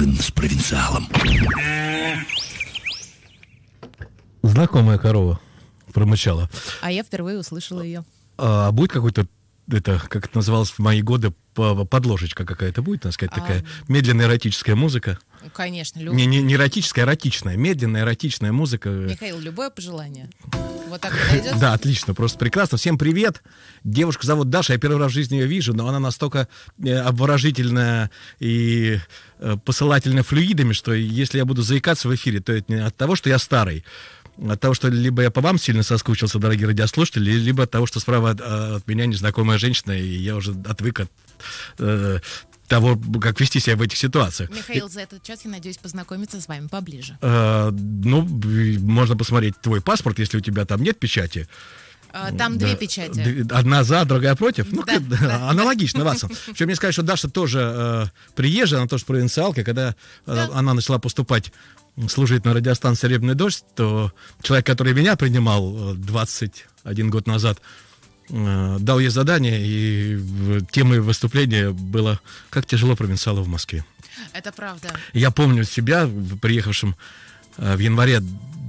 ужин с провинциалом. Знакомая корова промычала. А я впервые услышала ее. А, а будет какой-то это, как это называлось в мои годы, подложечка какая-то будет, так сказать, а... такая медленная эротическая музыка. конечно, любая. Не, не, не эротическая, а эротичная, медленная эротичная музыка. Михаил, любое пожелание. Вот так э, подойдет? Да, отлично, просто прекрасно. Всем привет. Девушку зовут Даша, я первый раз в жизни ее вижу, но она настолько э, обворожительная и э, посылательная флюидами, что если я буду заикаться в эфире, то это не от того, что я старый, от того, что либо я по вам сильно соскучился, дорогие радиослушатели, либо от того, что справа от, а, от меня незнакомая женщина, и я уже отвык от э, того, как вести себя в этих ситуациях. Михаил, за этот час, я надеюсь, познакомиться с вами поближе. Э, ну, можно посмотреть твой паспорт, если у тебя там нет печати. А, там да. две печати. Одна за, другая против. ну, да, да, аналогично, да. Ватсон. Причем мне сказать, что Даша тоже э, приезжая, она тоже провинциалка, когда э, она начала поступать служить на радиостанции «Ребный дождь», то человек, который меня принимал 21 э, год назад, э, дал ей задание, и темой выступления было «Как тяжело провинциалу в Москве». Это правда. Я помню себя, приехавшим э, в январе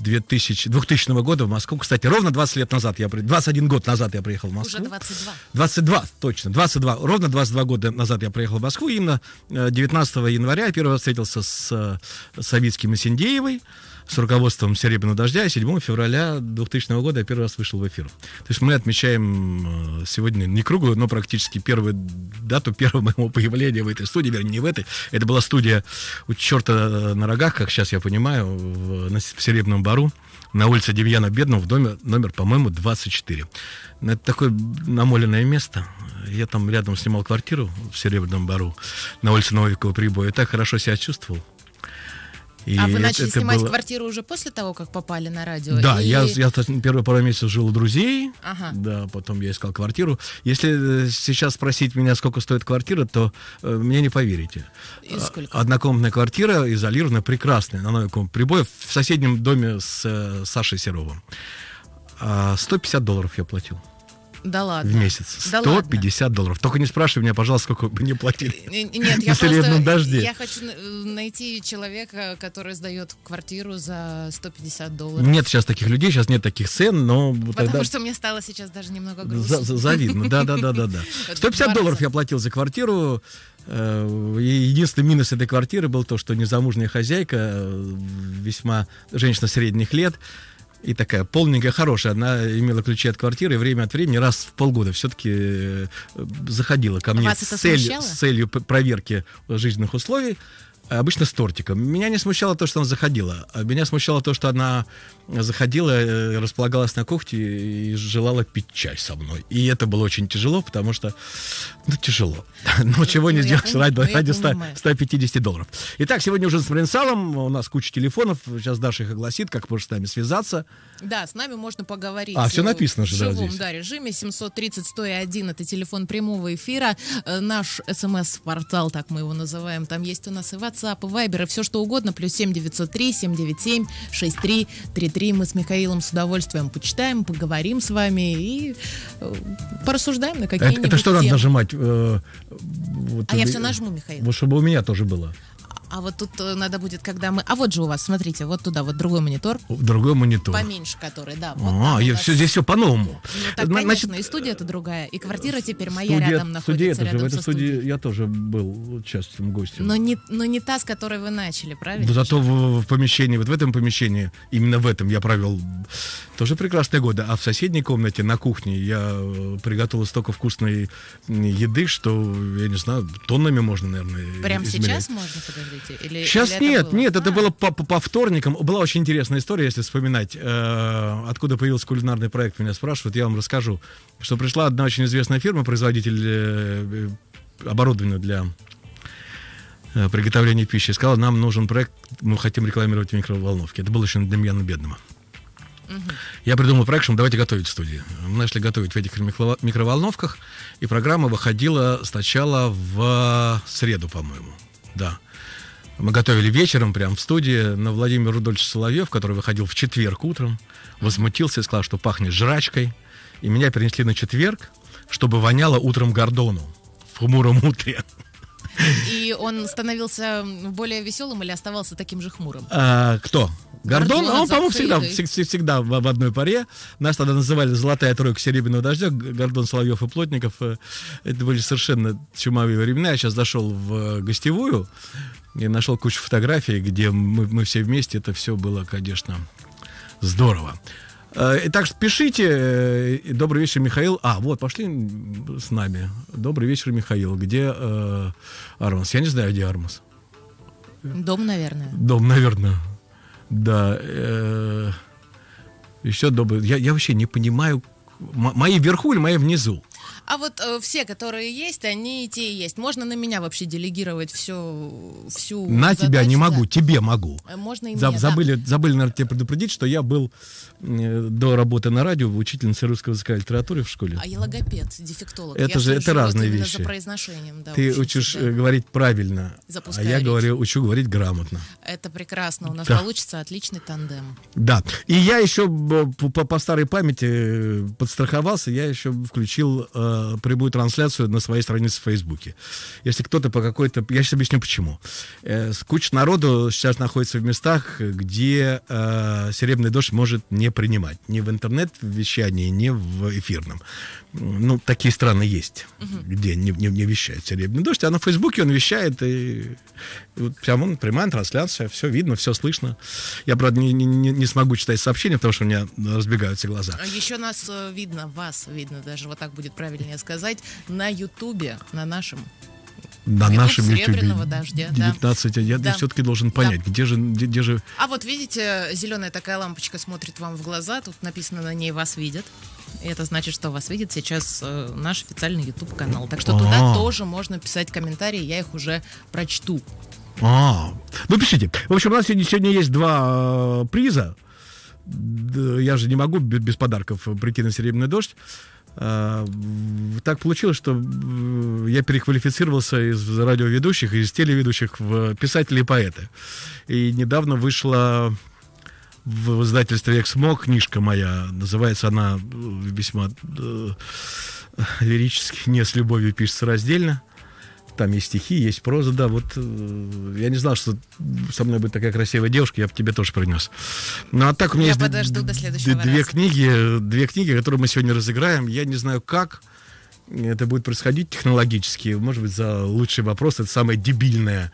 2000, 2000 года в Москву. Кстати, ровно 20 лет назад я 21 год назад я приехал в Москву. Уже 22. 22, точно. 22, ровно 22 года назад я приехал в Москву. Именно 19 э, января я первый встретился э, с Савицким и Синдеевой с руководством «Серебряного дождя», и 7 февраля 2000 года я первый раз вышел в эфир. То есть мы отмечаем э, сегодня не круглую, но практически первую дату первого моего появления в этой студии, вернее, не в этой. Это была студия у черта э, на рогах, как сейчас я понимаю, в, в Серебряном бару на улице Демьяна Бедного в доме номер, по-моему, 24. Ну, это такое намоленное место. Я там рядом снимал квартиру в Серебряном бару на улице Новикова Прибоя. И так хорошо себя чувствовал. И а вы начали это снимать было... квартиру уже после того, как попали на радио? Да, и... я, я первые пару месяцев жил у друзей, ага. да, потом я искал квартиру. Если э, сейчас спросить меня, сколько стоит квартира, то э, мне не поверите. И а, сколько? Однокомнатная квартира, изолированная, прекрасная, на новый комп прибоев, в соседнем доме с э, Сашей Серовым. 150 а, долларов я платил. Да ладно. В месяц. Да 150 ладно. долларов. Только не спрашивай меня, пожалуйста, сколько бы мне платили. Э, нет, я просто... дожде. Я хочу э, найти человека, который сдает квартиру за 150 долларов. Нет сейчас таких людей, сейчас нет таких цен, но... Потому тогда... что мне стало сейчас даже немного грустно. За -за Завидно, да-да-да-да. 150 долларов я платил за квартиру. Э, единственный минус этой квартиры был то, что незамужняя хозяйка, весьма женщина средних лет, и такая полненькая, хорошая. Она имела ключи от квартиры и время от времени, раз в полгода, все-таки э, заходила ко мне а с, цель, с целью проверки жизненных условий обычно с тортиком. Меня не смущало то, что она заходила. Меня смущало то, что она заходила, э, располагалась на кухне и желала пить чай со мной. И это было очень тяжело, потому что, ну, тяжело. Но ну, чего не ну, сделаешь ради, ради 100, 150 долларов. Итак, сегодня ужин с Принцалом. У нас куча телефонов. Сейчас Даша их огласит, как можешь с нами связаться. Да, с нами можно поговорить. А, все э, написано же, да, здесь. да, режиме. 730-101 — это телефон прямого эфира. Э, наш смс-портал, так мы его называем, там есть у нас и WhatsApp WhatsApp, Viber и все что угодно. Плюс 7 903 797 6333. Мы с Михаилом с удовольствием почитаем, поговорим с вами и э, порассуждаем на какие-нибудь Это, это что надо нажимать? Э, вот, а я все нажму, Михаил. чтобы у меня тоже было. А вот тут э, надо будет, когда мы... А вот же у вас, смотрите, вот туда, вот другой монитор. Другой монитор. Поменьше который, да. Вот а, я, все, здесь все по-новому. Ну, так, э, Значит, конечно, и студия-то другая, и квартира теперь моя студия, рядом находится. Студия, рядом же, в этой студии, студии я тоже был частым гостем. Но не, но не та, с которой вы начали, правильно? Зато в, в помещении, вот в этом помещении, именно в этом я провел тоже прекрасные годы. А в соседней комнате на кухне я э, приготовил столько вкусной еды, что, я не знаю, тоннами можно, наверное, Прямо сейчас можно, подождите? работаете? Или, Сейчас или нет, было? нет, а. это было по, по, по вторникам. Была очень интересная история, если вспоминать, э, откуда появился кулинарный проект, меня спрашивают, я вам расскажу. Что пришла одна очень известная фирма, производитель э, э оборудования для э, приготовления пищи, сказала, нам нужен проект, мы хотим рекламировать микроволновки. Это было еще для меня на Демьяна Бедного. Я придумал проект, что давайте готовить в студии. Мы начали готовить в этих микроволновках, и программа выходила сначала в среду, по-моему. Да. Мы готовили вечером прям в студии, на Владимир Рудольевич Соловьев, который выходил в четверг утром, возмутился и сказал, что пахнет жрачкой. И меня перенесли на четверг, чтобы воняло утром гордону в хмуром утре. И он становился более веселым или оставался таким же хмурым? А, кто? Гордон, Гордон он, по-моему, всегда, всегда в одной паре. Нас тогда называли «Золотая тройка серебряного дождя». Гордон, Соловьев и Плотников. Э, это были совершенно чумовые времена. Я сейчас зашел в э, гостевую и нашел кучу фотографий, где мы, мы все вместе. Это все было, конечно, здорово. Э, так что пишите. Э, добрый вечер, Михаил. А, вот, пошли с нами. Добрый вечер, Михаил. Где э, Армас? Я не знаю, где Армас. Дом, наверное. Дом, наверное. Да. Э, еще добрый. Я, я вообще не понимаю, мои вверху или мои внизу. А вот э, все, которые есть, они и те и есть. Можно на меня вообще делегировать все, всю. На задачу, тебя не могу, тебе могу. Э, можно и Заб, мне, забыли, да. забыли, наверное, тебе предупредить, что я был э, до работы на радио учительницей русского языка и литературы в школе. А я логопед, дефектолог. Это я же это разные вот вещи. За произношением, да, Ты учишь да. Э, говорить правильно, Запускаю а я речь. говорю, учу говорить грамотно. Это прекрасно, у нас да. получится отличный тандем. Да, и я еще по, по старой памяти э, подстраховался, я еще включил э, э, прямую трансляцию на своей странице в Фейсбуке. Если кто-то по какой-то... Я сейчас объясню, почему. Э, куча народу сейчас находится в местах, где э, серебряный дождь может не принимать. Ни в интернет-вещании, ни в эфирном. Ну, такие страны есть, угу. где не, не, не вещает серебряный дождь. А на Фейсбуке он вещает, и, и вот прям он прямая трансляция, все видно, все слышно. Я, правда, не, не, не смогу читать сообщения, потому что у меня разбегаются глаза. А Еще нас э, видно, вас видно, даже вот так будет правильно точнее сказать, на Ютубе, на нашем на Минут нашем YouTube. дождя. 19, да. А я да. все-таки должен понять, да. где же, где, где же... А вот видите, зеленая такая лампочка смотрит вам в глаза, тут написано на ней «Вас видят». И это значит, что вас видит сейчас э, наш официальный YouTube канал. Так что А-а-а. туда а. тоже можно писать комментарии, я их уже прочту. А, ну пишите. В общем, у нас сегодня, сегодня есть два э, приза. Я же не могу без подарков прийти на серебряный дождь. А, так получилось, что э, я переквалифицировался из радиоведущих, из телеведущих в писателей и поэты. И недавно вышла в издательстве «Эксмо» книжка моя. Называется она э, весьма э, лирически «Не с любовью пишется раздельно» там есть стихи, есть проза, да, вот э, я не знал, что со мной будет такая красивая девушка, я бы тебе тоже принес. Ну а так у меня я есть подожду до следующего две раза. книги, две книги, которые мы сегодня разыграем. Я не знаю как это будет происходить технологически, может быть за лучший вопрос, это самое дебильное,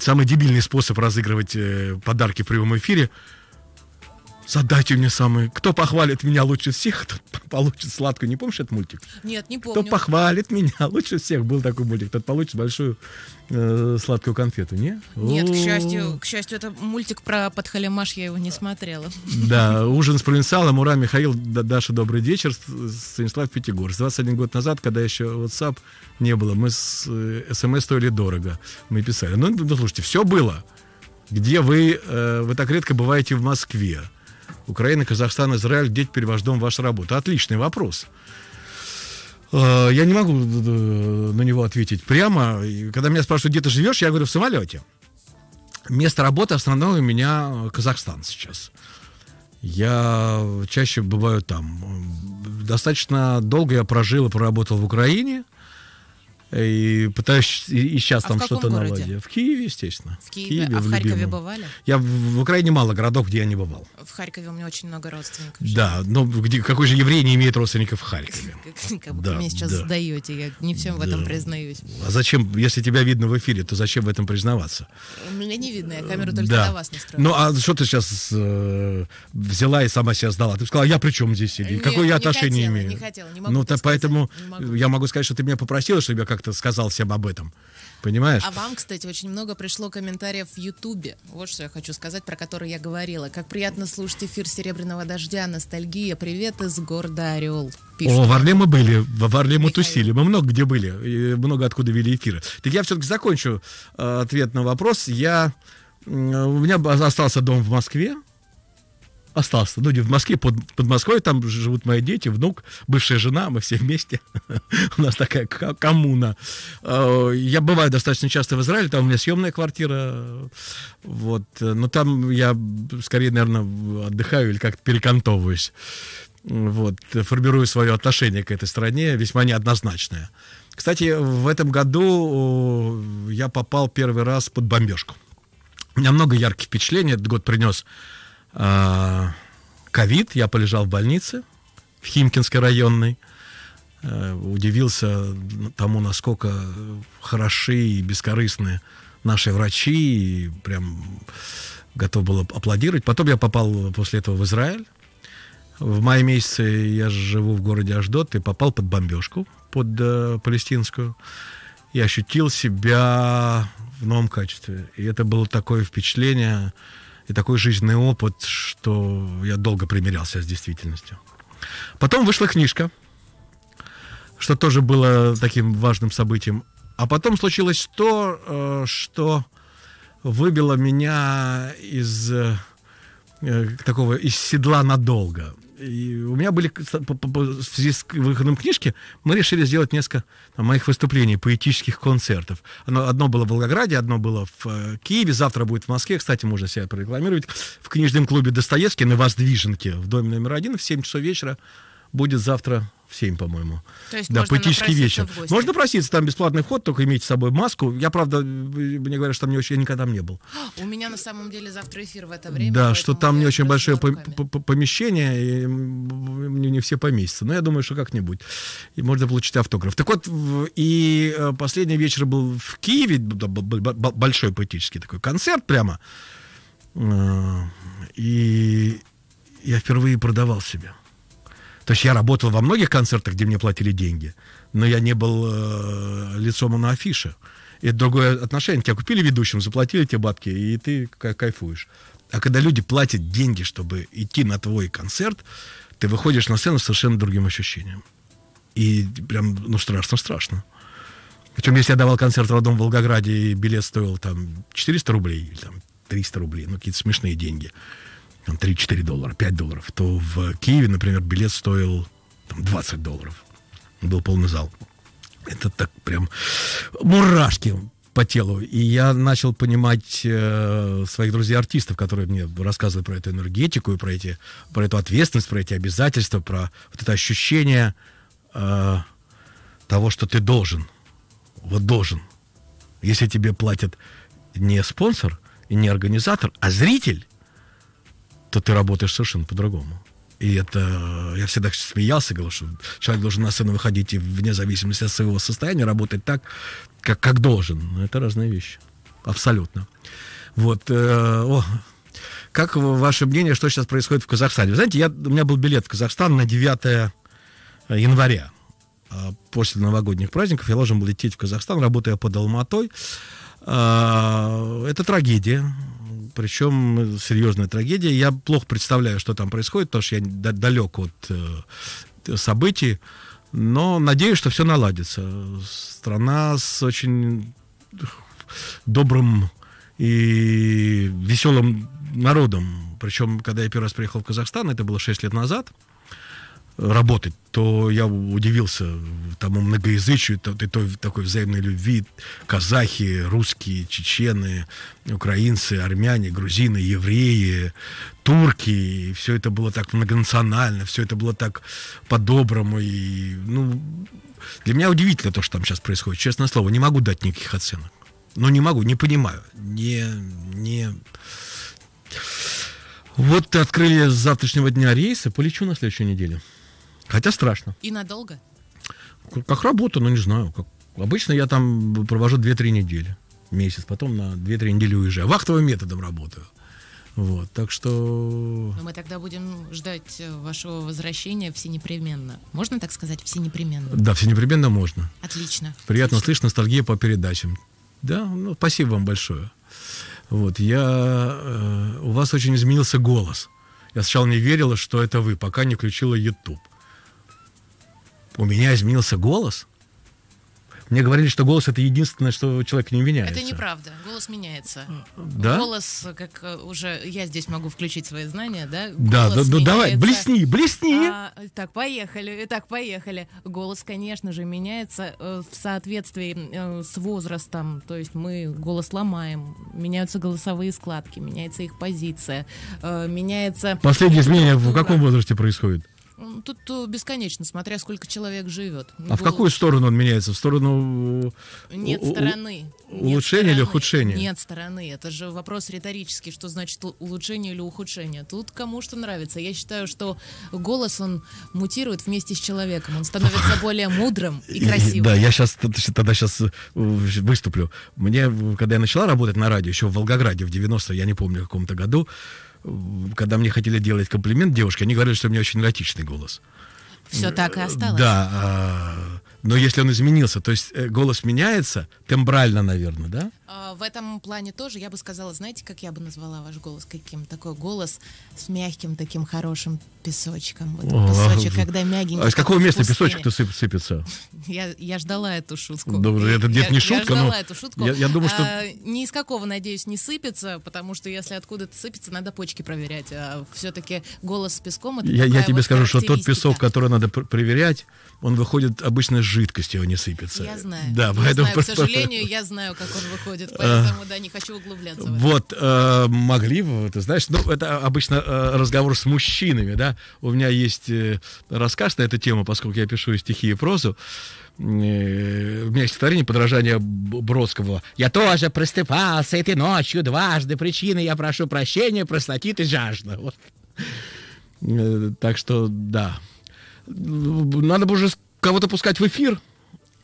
самый дебильный способ разыгрывать э, подарки в прямом эфире. Задайте мне самые. Кто похвалит меня лучше всех, тот получит сладкую. Не помнишь этот мультик? Нет, не помню. Кто похвалит меня лучше всех, был такой мультик, тот получит большую э, сладкую конфету, не? Нет, О -о -о. к счастью, к счастью, это мультик про подхалимаш, я его не смотрела. Да, ужин с провинциалом, Уран Михаил, Даша, добрый вечер, Станислав Пятигорск. 21 год назад, когда еще WhatsApp не было, мы с смс э, эм стоили дорого, мы писали. Ну, ну слушайте, все было. Где вы, э, вы так редко бываете в Москве? Украина, Казахстан, Израиль, где теперь ваш дом, ваша работа? Отличный вопрос. А, я не могу э, на него ответить прямо. Когда меня спрашивают, где ты живешь, я говорю, в самолете. Место работы основное у меня э, Казахстан сейчас. Я чаще бываю там. Достаточно долго я прожил и проработал в Украине – и пытаюсь и, сейчас а там что-то наладить. В Киеве, естественно. В Киеве, в Киеве а в, Харькове любимом. бывали? Я в, в Украине мало городов, где я не бывал. В Харькове у меня очень много родственников. Да, но где, какой же еврей не имеет родственников в Харькове? Как вы да, меня сейчас да. сдаете, я не всем да. в этом признаюсь. А зачем, если тебя видно в эфире, то зачем в этом признаваться? Меня не видно, я камеру только да. на вас настроила. Ну а что ты сейчас э, взяла и сама себя сдала? Ты сказала, я при чем здесь? Или Нет, какое я отношение хотела, имею? Не хотела, не ну, могу. Ну, так, поэтому не могу. я могу сказать, что ты меня попросила, чтобы я как как-то сказал всем об этом. Понимаешь? А вам, кстати, очень много пришло комментариев в Ютубе. Вот что я хочу сказать, про который я говорила. Как приятно слушать эфир «Серебряного дождя», «Ностальгия», «Привет из города Орел». Пишут. О, в Орле мы были, в Орле мы Михаил. тусили, мы много где были, много откуда вели эфиры. Так я все-таки закончу э, ответ на вопрос. Я, э, у меня остался дом в Москве, остался. Ну, не в Москве, под, под Москвой, там живут мои дети, внук, бывшая жена, мы все вместе. у нас такая коммуна. А, я бываю достаточно часто в Израиле, там у меня съемная квартира. Вот. Но там я скорее, наверное, отдыхаю или как-то перекантовываюсь. Вот. Формирую свое отношение к этой стране, весьма неоднозначное. Кстати, в этом году я попал первый раз под бомбежку. У меня много ярких впечатлений этот год принес а, ковид, я полежал в больнице, в Химкинской районной, э, удивился тому, насколько хороши и бескорыстны наши врачи, и прям готов был аплодировать. Потом я попал после этого в Израиль. В мае месяце я живу в городе Аждот и попал под бомбежку, под э, палестинскую. И ощутил себя в новом качестве. И это было такое впечатление, и такой жизненный опыт, что я долго примирялся с действительностью. Потом вышла книжка, что тоже было таким важным событием. А потом случилось то, э, что выбило меня из э, такого из седла надолго. И у меня были в связи с выходом книжки, мы решили сделать несколько там, моих выступлений, поэтических концертов. Оно, одно было в Волгограде, одно было в э, Киеве, завтра будет в Москве. Кстати, можно себя прорекламировать. В книжном клубе Достоевский на Воздвиженке в доме номер один в 7 часов вечера будет завтра в 7, по-моему. да, поэтический вечер. Можно проситься, там бесплатный вход, только имейте с собой маску. Я, правда, мне говорят, что там не очень, я никогда там не был. У меня на самом деле завтра эфир в это время. Да, что там не очень большое помещение, и мне не все поместятся. Но я думаю, что как-нибудь. И можно получить автограф. Так вот, и э, последний вечер был в Киеве, большой поэтический такой концерт прямо. Э, и я впервые продавал себя. То есть я работал во многих концертах, где мне платили деньги, но я не был э, лицом на афише. Это другое отношение. Тебя купили ведущим, заплатили тебе бабки, и ты кайфуешь. А когда люди платят деньги, чтобы идти на твой концерт, ты выходишь на сцену с совершенно другим ощущением. И прям, ну, страшно-страшно. Причем, если я давал концерт в родном Волгограде, и билет стоил там 400 рублей, или там 300 рублей, ну, какие-то смешные деньги – 3-4 доллара, 5 долларов, то в Киеве, например, билет стоил там, 20 долларов. Был полный зал. Это так прям мурашки по телу. И я начал понимать э, своих друзей-артистов, которые мне рассказывали про эту энергетику и про, эти, про эту ответственность, про эти обязательства, про вот это ощущение э, того, что ты должен. Вот должен. Если тебе платят не спонсор и не организатор, а зритель, то ты работаешь совершенно по-другому. И это, я всегда смеялся, говорил, что человек должен на сцену выходить и вне зависимости от своего состояния работать так, как, как должен. Но ну, это разные вещи. Абсолютно. Вот. Э, о, как ваше мнение, что сейчас происходит в Казахстане? Вы знаете, я, у меня был билет в Казахстан на 9 э, января. А после новогодних праздников я должен был лететь в Казахстан, работая под Алматой. А, это трагедия причем э, серьезная трагедия. Я плохо представляю, что там происходит, потому что я далек от э, событий, но надеюсь, что все наладится. Страна с очень добрым и веселым народом. Причем, когда я первый раз приехал в Казахстан, это было 6 лет назад, работать, то я удивился тому многоязычию, то, той, такой взаимной любви. Казахи, русские, чечены, украинцы, армяне, грузины, евреи, турки. И все это было так многонационально, все это было так по-доброму. И, ну, для меня удивительно то, что там сейчас происходит. Честное слово, не могу дать никаких оценок. Ну, не могу, не понимаю. Не, не... Вот открыли с завтрашнего дня рейсы. Полечу на следующую неделю. Хотя страшно. И надолго? Как работа, ну не знаю. Как... Обычно я там провожу 2-3 недели. Месяц, потом на 2-3 недели уезжаю. Вахтовым методом работаю. Вот, так что... Но мы тогда будем ждать э, вашего возвращения все непременно. Можно так сказать, все непременно. Да, все непременно можно. Отлично. Приятно Отлично. слышно, ностальгия по передачам. Да, ну, спасибо вам большое. Вот, я... Э, у вас очень изменился голос. Я сначала не верила, что это вы, пока не включила YouTube у меня изменился голос. Мне говорили, что голос это единственное, что человек не меняется. Это неправда. Голос меняется. Да? Голос, как э, уже я здесь могу включить свои знания, да? Голос да, да, да давай, блесни, блесни. А, так, поехали, так, поехали. Голос, конечно же, меняется э, в соответствии э, с возрастом. То есть мы голос ломаем, меняются голосовые складки, меняется их позиция, э, меняется... Последнее изменение в каком возрасте происходит? Тут э, бесконечно, смотря сколько человек живет. А Было... в какую сторону он меняется? В сторону э, нет стороны. улучшения или ухудшения? Нет стороны. Это же вопрос риторический, что значит улучшение или ухудшение. Тут кому что нравится. Я считаю, что голос он мутирует вместе с человеком. Он становится более мудрым и красивым. Да, я сейчас тогда сейчас э, выступлю. Мне, когда я начала работать на радио, еще в Волгограде в 90 я не помню, каком-то году, когда мне хотели делать комплимент девушке, они говорили, что у меня очень эротичный голос. Все так и осталось. Да, а, но если он изменился, то есть э, голос меняется тембрально, наверное, да? А, в этом плане тоже я бы сказала, знаете, как я бы назвала ваш голос? Каким такой голос с мягким таким хорошим песочком. Вот а, песочек, а, когда мягенький. А из какого места песочек-то сып, сыпется? Я, я ждала эту шутку. Да, это нет, я, не шутка, я ждала но... эту шутку. Я, я думаю, что... А, ни из какого, надеюсь, не сыпется, потому что если откуда-то сыпется, надо почки проверять. А все-таки голос с песком это Я, я тебе вот скажу, что тот песок, который надо пр- проверять, он выходит обычно с жидкостью, а не сыпется. Я знаю. Да, я поэтому... Знаю, к сожалению, я знаю, как он выходит происходит, э, поэтому, да, не хочу углубляться. Вот, э, могли бы, ты знаешь, ну, это обычно э, разговор с мужчинами, да. У меня есть э, рассказ на эту тему, поскольку я пишу и стихи, и прозу. Э, у меня есть стихотворение подражание Бродского. «Я тоже просыпался этой ночью дважды. Причины я прошу прощения, простатит и жажда». Вот. Э, так что, да. Надо бы уже кого-то пускать в эфир.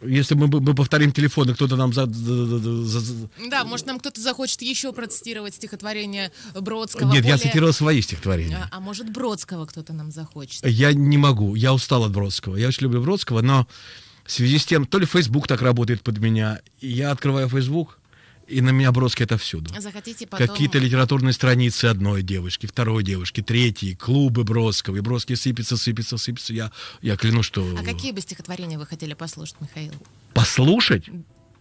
Если мы, мы повторим телефон, и кто-то нам за, за, за... Да, может, нам кто-то захочет еще процитировать стихотворение Бродского. Нет, более... я цитировал свои стихотворения. А, а может, Бродского кто-то нам захочет? Я не могу. Я устал от Бродского. Я очень люблю Бродского, но в связи с тем, то ли Facebook так работает под меня, я открываю Facebook, и на меня броски это всюду. Захотите потом... Какие-то литературные страницы одной девушки, второй девушки, третьей, клубы бросков. И броски сыпятся, сыпятся, сыпятся. Я, я клянусь, что... А какие бы стихотворения вы хотели послушать, Михаил? Послушать?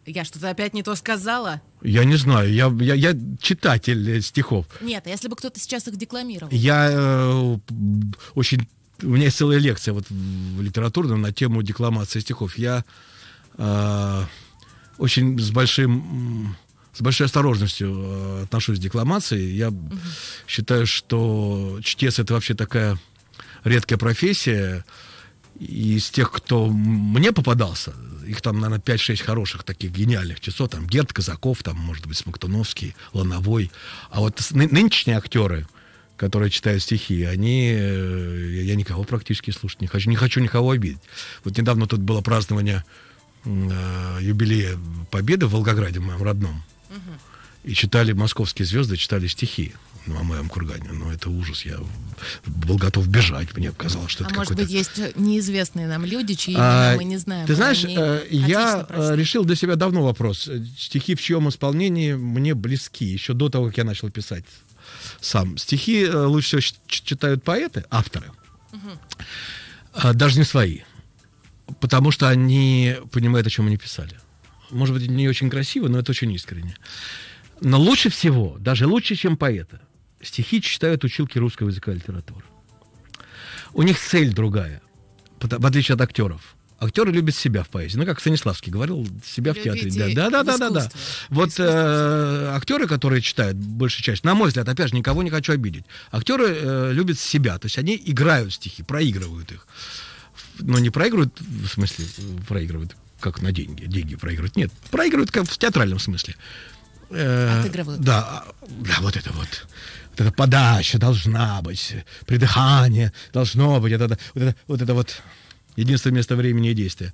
Я что-то опять не то сказала? Я не знаю, я, я, я читатель э, стихов. Нет, а если бы кто-то сейчас их декламировал? Я э, очень... У меня есть целая лекция вот в литературном на тему декламации стихов. Я э, очень с большим с большой осторожностью э, отношусь к декламации. Я угу. считаю, что чтец это вообще такая редкая профессия. И из тех, кто мне попадался, их там, наверное, 5-6 хороших таких гениальных часов, там Герд Казаков, там, может быть, Смоктуновский, Лановой. А вот ны нынешние актеры, которые читают стихи, они... Э, я никого практически слушать не хочу, не хочу никого обидеть. Вот недавно тут было празднование э, юбилея Победы в Волгограде, в моем родном. И читали московские звезды, читали стихи ну, о моем кургане. Но ну, это ужас. Я был готов бежать. Мне казалось, что а это может быть, есть неизвестные нам люди, чьи а, мы не знаем. Ты знаешь, э, я э, прочитать. решил для себя давно вопрос. Стихи в чьем исполнении мне близки, еще до того, как я начал писать сам. Стихи э, лучше всего читают поэты, авторы. Угу. Даже не свои. Потому что они понимают, о чем они писали может быть, не очень красиво, но это очень искренне. Но лучше всего, даже лучше, чем поэта, стихи читают училки русского языка и литературы. У них цель другая, в отличие от актеров. Актеры любят себя в поэзии. Ну, как Станиславский говорил, себя Любите в театре. Да, да, да, да, да. Вот э, актеры, которые читают большую часть, на мой взгляд, опять же, никого не хочу обидеть. Актеры э, любят себя, то есть они играют стихи, проигрывают их но ну, не проигрывают, в смысле, э, проигрывают, как на деньги. Деньги проигрывают. Нет, проигрывают как в театральном смысле. Э, Отыгрывают. Да, а, да, вот это вот. Вот эта подача должна быть, придыхание должно быть, это, вот, это, вот это вот единственное место времени и действия.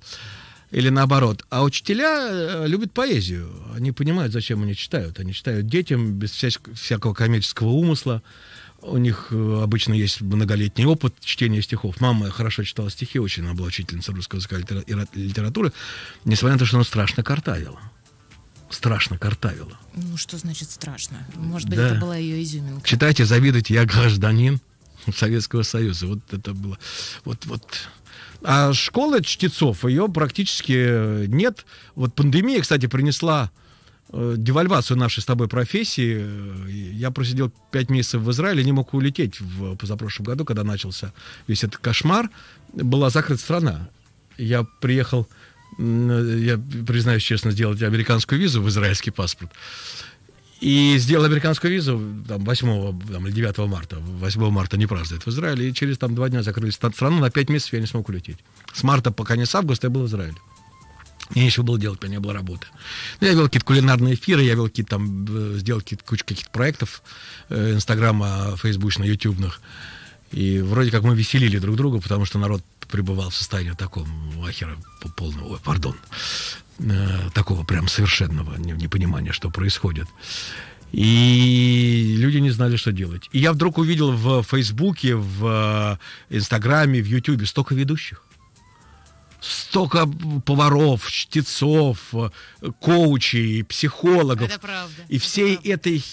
Или наоборот. А учителя э, любят поэзию. Они понимают, зачем они читают. Они читают детям без всякого коммерческого умысла у них э, обычно есть многолетний опыт чтения стихов. Мама хорошо читала стихи, очень она была учительница русского языка и литературы, несмотря на то, что она страшно картавила. Страшно картавила. Ну, что значит страшно? Может быть, да. это была ее изюминка. Читайте, завидуйте, я гражданин Советского Союза. Вот это было... Вот, вот. А школы чтецов, ее практически э, нет. Вот пандемия, кстати, принесла Э, девальвацию нашей с тобой профессии. Э, я просидел пять месяцев в Израиле, не мог улететь в позапрошлом году, когда начался весь этот кошмар. Была закрыта страна. Я приехал, э, я признаюсь честно, сделать американскую визу в израильский паспорт. И сделал американскую визу там, 8 там, или 9 марта. 8 марта не празднует в Израиле. И через там, два дня закрыли страну. На пять месяцев я не смог улететь. С марта по конец августа я был в Израиле. Мне нечего было делать, у меня не было работы. Но ну, я вел какие-то кулинарные эфиры, я вел какие-то там, э, сделал какие-то, кучу каких-то проектов э, инстаграма, фейсбучно, ютубных. И вроде как мы веселили друг друга, потому что народ пребывал в состоянии таком ахера полного, ой, пардон, э, такого прям совершенного непонимания, что происходит. И люди не знали, что делать. И я вдруг увидел в Фейсбуке, в э, Инстаграме, в Ютубе столько ведущих столько поваров, чтецов, э, коучей, психологов. Это правда. И всей это правда. этой,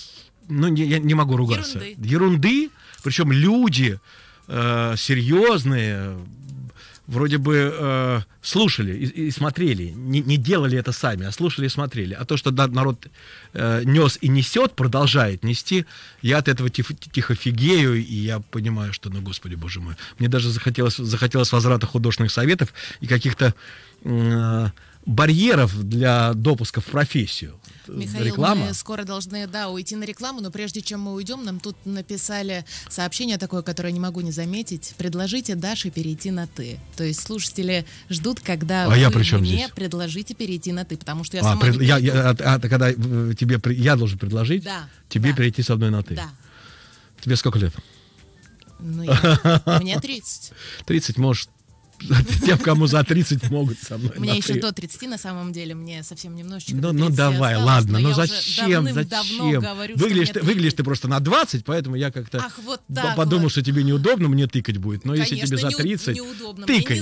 ну, не, я не могу ругаться. Ерунды. Ерунды. Причем люди э, серьезные, вроде бы э, слушали и, и смотрели, не, не делали это сами, а слушали и смотрели. А то, что народ э, нес и несет, продолжает нести, я от этого тихо, тихо фигею, и я понимаю, что, ну, господи, боже мой, мне даже захотелось, захотелось возврата художественных советов и каких-то э, барьеров для допуска в профессию. Михаил, реклама. мы скоро должны, да, уйти на рекламу, но прежде чем мы уйдем, нам тут написали сообщение такое, которое не могу не заметить. Предложите Даше перейти на «ты». То есть слушатели ждут, когда а вы я при чем мне здесь? предложите перейти на «ты», потому что я а, сама пред... я, я, а, а, когда э, тебе при... я должен предложить да, тебе да. перейти со мной на «ты». Да. Тебе сколько лет? Ну, я... мне 30. 30, может, тем, кому за 30 могут со мной. Мне еще до 30, на самом деле, мне совсем немножечко. Ну, ну давай, ладно, ну зачем, зачем? Выглядишь ты, просто на 20, поэтому я как-то подумал, что тебе неудобно, мне тыкать будет. Но если тебе за 30, тыкай.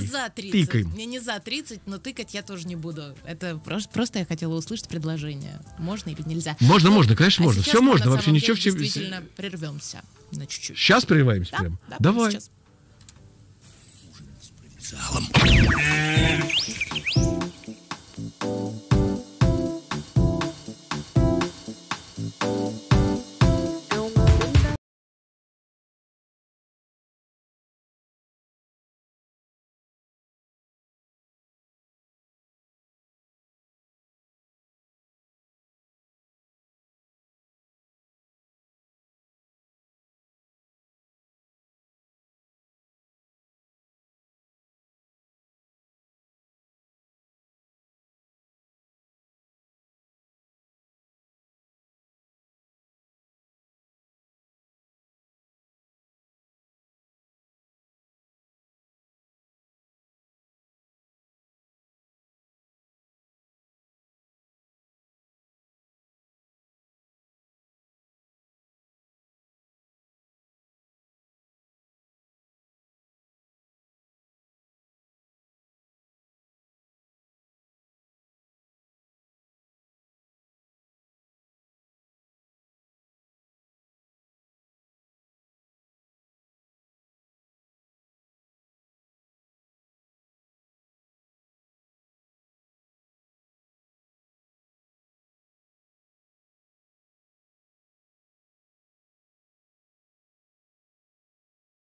Тыкай. Мне не за 30, но тыкать я тоже не буду. Это просто я хотела услышать предложение. Можно или нельзя? Можно, ну, можно, конечно, а можно. Все можно, вообще ничего в себе. Действительно, прервемся на чуть-чуть. Сейчас прерываемся прям? Давай. Сейчас. Salem.